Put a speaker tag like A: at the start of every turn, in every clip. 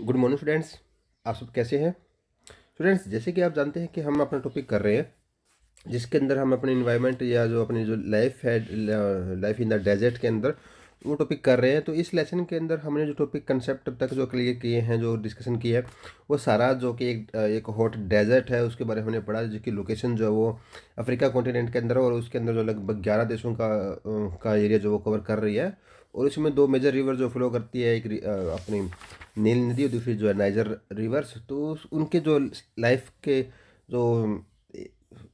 A: Good morning students आप सब कैसे हैं स्टूडेंट्स जैसे कि आप जानते हैं कि हम अपना टॉपिक कर रहे हैं जिसके अंदर हम अपने इन्वायरमेंट या जो अपनी जो लाइफ है लाइफ इन द डेजर्ट के अंदर वो टॉपिक कर रहे हैं तो इस लेसन के अंदर हमने जो टॉपिक कंसेप्ट अब तक जो क्लियर किए हैं जो डिस्कशन किया है वो सारा जो कि एक एक हॉट डेजर्ट है उसके बारे में हमने पढ़ा जिसकी लोकेशन जो है वो अफ्रीका कॉन्टिनेंट के अंदर और उसके अंदर जो लगभग ग्यारह देशों का का एरिया जो वो कवर कर रही है और इसमें दो मेजर रिवर जो फ्लो करती है एक अपनी नील नदी और दूसरी जो है नाइजर रिवर्स तो उनके जो लाइफ के जो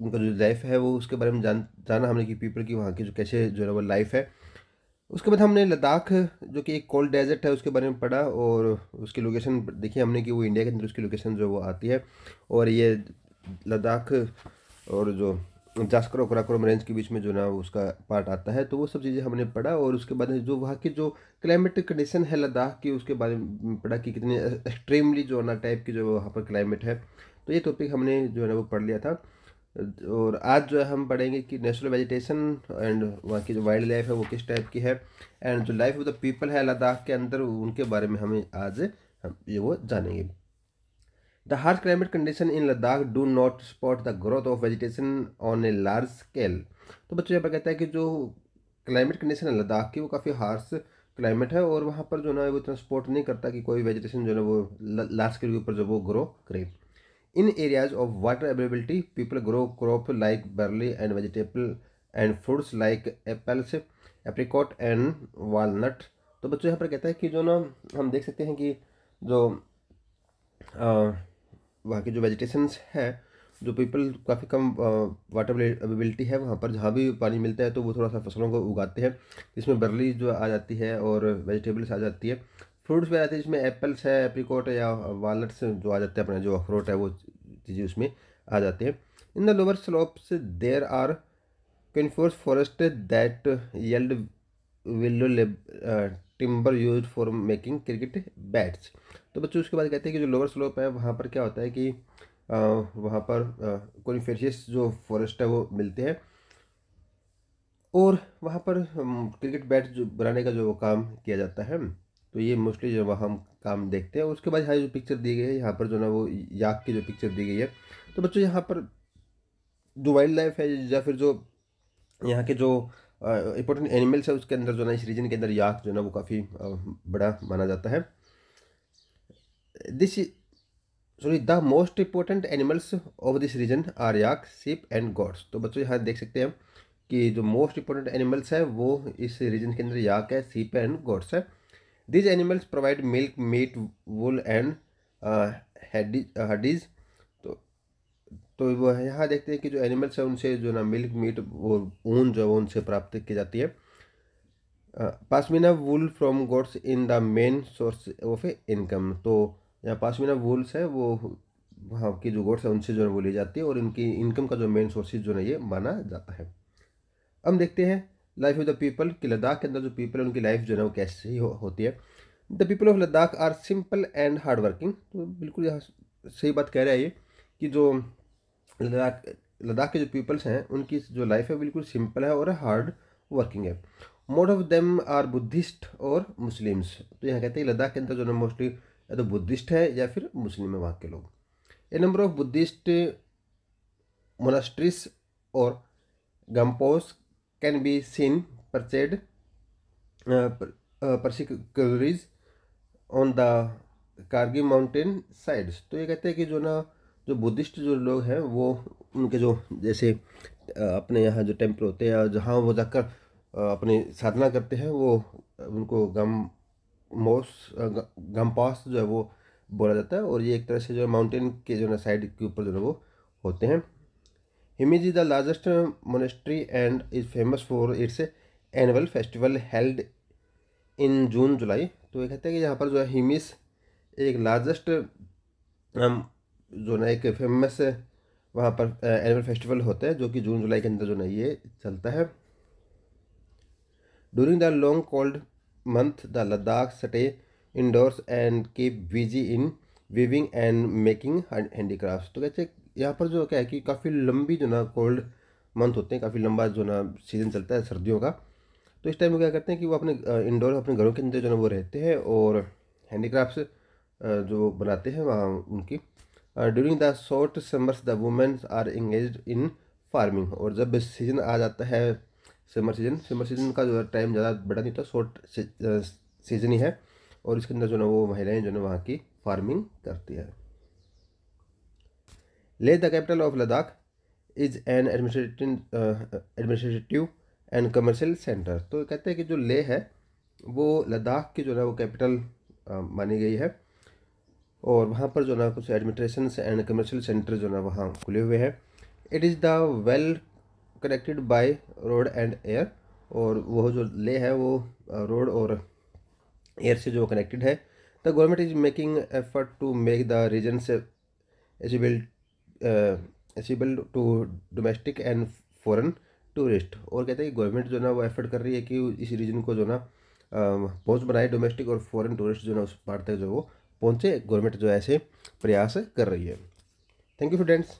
A: उनका जो लाइफ है वो उसके बारे में जान जाना हमने कि पीपल की वहाँ की जो कैसे जो है वो लाइफ है उसके बाद हमने लद्दाख जो कि एक कोल्ड डेजर्ट है उसके बारे में पढ़ा और उसकी लोकेशन देखी हमने कि वो इंडिया के अंदर उसकी लोकेशन जो वो आती है और ये लद्दाख और जो जास्कर और कराकोरम रेंज के बीच में जो ना उसका पार्ट आता है तो वो सब चीज़ें हमने पढ़ा और उसके बाद जो वहाँ की जो क्लाइमेटिक कंडीशन है लद्दाख की उसके बारे में पढ़ा कि कितनी एक्सट्रीमली जो ना टाइप की जो वहाँ पर क्लाइमेट है तो ये टॉपिक हमने जो है ना वो पढ़ लिया था और आज जो है हम पढ़ेंगे कि नेचुरल वेजिटेशन एंड वहाँ की जो वाइल्ड लाइफ है वो किस टाइप की है एंड जो लाइफ ऑफ द पीपल है लद्दाख के अंदर उनके बारे में हमें आज हम ये वो जानेंगे The harsh climate condition in Ladakh do not support the growth of vegetation on a large scale. तो बच्चों यहाँ पर कहता है कि जो क्लाइमेट कंडीशन है लद्दाख की वो काफ़ी हार्श क्लाइमेट है और वहाँ पर जो ना वो इतना सपोर्ट नहीं करता कि कोई वेजिटेशन जो है वो लार्ज स्केल के ऊपर जो वो ग्रो करे in areas of water availability people grow crop like barley and vegetable and fruits like apples apricot and walnut तो बच्चों यहाँ पर कहता है कि जो ना हम देख सकते हैं कि जो आ, वहाँ के जो वेजिटेशन है जो पीपल काफ़ी कम वाटर अवेबिलिटी है वहाँ पर जहाँ भी पानी मिलता है तो वो थोड़ा सा फसलों को उगाते हैं इसमें बर्ली जो आ जाती है और वेजिटेबल्स आ जाती है फ्रूट्स भी आ जाते हैं जिसमें एप्पल्स है एप्रिकॉट या वालट्स जो आ जाते हैं अपना जो अखरोट है वो चीज़ें उसमें आ जाते हैं in the lower slopes there are coniferous forest that yield willow timber use for making cricket bats तो बच्चों उसके बाद कहते हैं कि जो लोअर स्लोप है वहाँ पर क्या होता है कि uh, वहाँ पर कॉन्फेशियस uh, जो फॉरेस्ट है वो मिलते हैं और वहाँ पर क्रिकेट um, बैट जो बनाने का जो काम किया जाता है तो ये मोस्टली जो वहाँ हम काम देखते हैं उसके बाद यहाँ जो पिक्चर दी गई है यहाँ पर जो ना वो याक की जो पिक्चर दी गई है तो बच्चों यहाँ पर जो वाइल्ड लाइफ है या फिर जो यहाँ के जो इंपॉर्टेंट एनिमल्स है उसके अंदर जो है ना इस रीजन के अंदर याक जो है ना वो काफ़ी बड़ा माना जाता है this sorry the most important animals of this region are yak sheep and God's तो बच्चों यहाँ देख सकते हैं कि जो मोस्ट इंपॉर्टेंट एनिमल्स है वो इस रीजन के अंदर याक है सीप एंड गॉड्स है these animals provide milk meat wool and hides तो वह यहाँ देखते हैं कि जो एनिमल्स हैं उनसे जो ना मिल्क मीट वो ऊन जो उनसे प्राप्त की जाती है pashmina wool from goats in the main source of income तो यहाँ पासमीना वूल्स है वो वहाँ की जो गोड्स हैं उनसे जो है वो ली जाती है और इनकी इनकम का जो मेन सोर्सेज जो ना ये माना जाता है हम देखते हैं लाइफ ऑफ द पीपल कि लद्दाख के अंदर जो पीपल है उनकी लाइफ जो है वो कैसी हो, होती है the people of Ladakh are simple and hard working तो बिल्कुल यहाँ सही बात कह रहे हैं ये कि जो लद्दाख लद्दाख के जो पीपल्स हैं उनकी जो लाइफ है बिल्कुल सिंपल है और हार्ड वर्किंग है most of them are Buddhist और मुस्लिम्स तो यहाँ कहते हैं लद्दाख के अंदर जो है मोस्टली या तो बुद्धिस्ट है या फिर मुस्लिम है वहाँ के लोग a number of Buddhist monasteries और gompas can be seen perched precariously on the कारगी माउंटेन साइड्स तो ये कहते हैं कि जो ना जो बुद्धिस्ट जो लोग हैं वो उनके जो जैसे अपने यहाँ जो टेम्पल होते हैं जहाँ वो जाकर अपनी साधना करते हैं वो उनको गम मोस पास जो है वो बोला जाता है और ये एक तरह से जो है माउंटेन के जो है साइड के ऊपर जो है वो होते हैं Hemis is the largest monastery and is famous for its annual festival held in June July तो ये कहते हैं कि यहाँ पर जो है हिमिस एक लार्जेस्ट जो ना एक फेमस वहाँ पर एनअल फेस्टिवल होता है जो कि जून जुलाई के अंदर जो ना ये चलता है during the long cold month the Ladakh stay indoors and keep busy in weaving and making handicraft तो कहते हैं यहाँ पर जो क्या है कि काफ़ी लंबी जो ना कोल्ड मंथ होते हैं काफ़ी लंबा जो ना सीज़न चलता है सर्दियों का तो इस टाइम वो क्या करते हैं कि वो अपने इंडोर अपने घरों के अंदर जो ना वो रहते हैं और हैंडीक्राफ्ट जो बनाते हैं वहाँ उनकी during the short summers the womens are engage in farming और जब सीजन आ जाता है समर सीजन समर सीजन का जो टाइम ज़्यादा बड़ा नहीं होता शॉर्ट सीजन ही है और इसके अंदर जो ना वो महिलाएं जो ना वहाँ की फार्मिंग करती है Leh the capital of Ladakh is an administrative administrative and commercial centre तो कहते हैं कि जो ले है वो लद्दाख की जो है वो कैपिटल uh, मानी गई है और वहाँ पर जो ना कुछ एडमिनिस्ट्रेशन एंड कमर्शियल सेंटर जो ना वहाँ खुले हुए हैं it is the well connected by road and air और वह जो ले है वो रोड uh, और एयर से जो कनेक्टेड है the government is making effort to make the region accessible accessible to domestic and foreign tourist और कहते हैं कि गवर्नमेंट जो ना वो एफर्ट कर रही है कि इस रीजन को जो ना uh, पहुँच बनाए डोमेस्टिक और फॉरन टूरिस्ट जो ना उस पार्ट तक जो वो पहुँचे गवर्नमेंट जो ऐसे प्रयास कर रही है थैंक यू स्टूडेंट्स